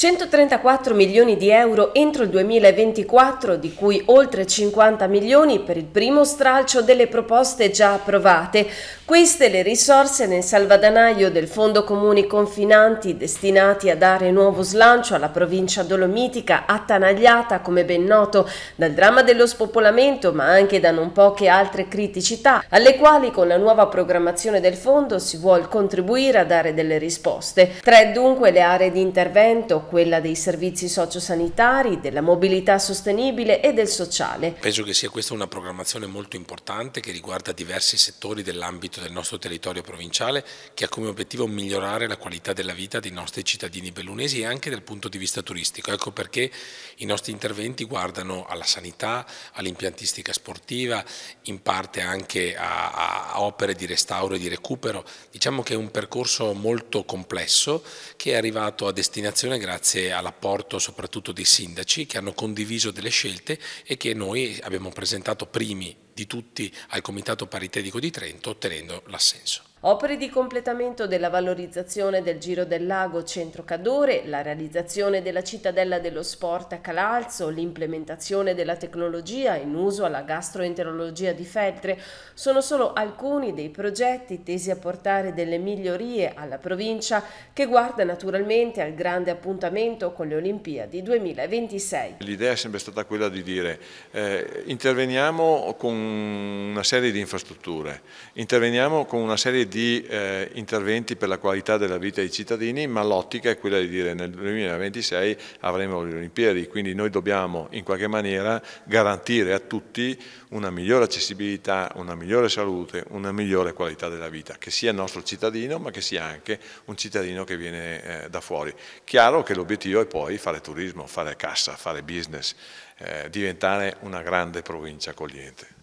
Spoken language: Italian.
134 milioni di euro entro il 2024, di cui oltre 50 milioni per il primo stralcio delle proposte già approvate. Queste le risorse nel salvadanaio del Fondo Comuni Confinanti destinati a dare nuovo slancio alla provincia dolomitica attanagliata, come ben noto, dal dramma dello spopolamento ma anche da non poche altre criticità, alle quali con la nuova programmazione del fondo si vuole contribuire a dare delle risposte. Tre dunque le aree di intervento quella dei servizi sociosanitari, della mobilità sostenibile e del sociale. Penso che sia questa una programmazione molto importante che riguarda diversi settori dell'ambito del nostro territorio provinciale che ha come obiettivo migliorare la qualità della vita dei nostri cittadini bellunesi e anche dal punto di vista turistico. Ecco perché i nostri interventi guardano alla sanità, all'impiantistica sportiva, in parte anche a, a opere di restauro e di recupero. Diciamo che è un percorso molto complesso che è arrivato a destinazione grazie grazie all'apporto soprattutto dei sindaci che hanno condiviso delle scelte e che noi abbiamo presentato primi di tutti al Comitato Paritetico di Trento ottenendo l'assenso. Opere di completamento della valorizzazione del Giro del Lago Centro Cadore, la realizzazione della cittadella dello sport a Calalzo, l'implementazione della tecnologia in uso alla gastroenterologia di Feltre sono solo alcuni dei progetti tesi a portare delle migliorie alla provincia che guarda naturalmente al grande appuntamento con le Olimpiadi 2026. L'idea è sempre stata quella di dire eh, interveniamo con una serie di infrastrutture, interveniamo con una serie di di eh, interventi per la qualità della vita dei cittadini, ma l'ottica è quella di dire nel 2026 avremo le Olimpiadi, quindi noi dobbiamo in qualche maniera garantire a tutti una migliore accessibilità, una migliore salute, una migliore qualità della vita, che sia il nostro cittadino ma che sia anche un cittadino che viene eh, da fuori. Chiaro che l'obiettivo è poi fare turismo, fare cassa, fare business, eh, diventare una grande provincia accogliente.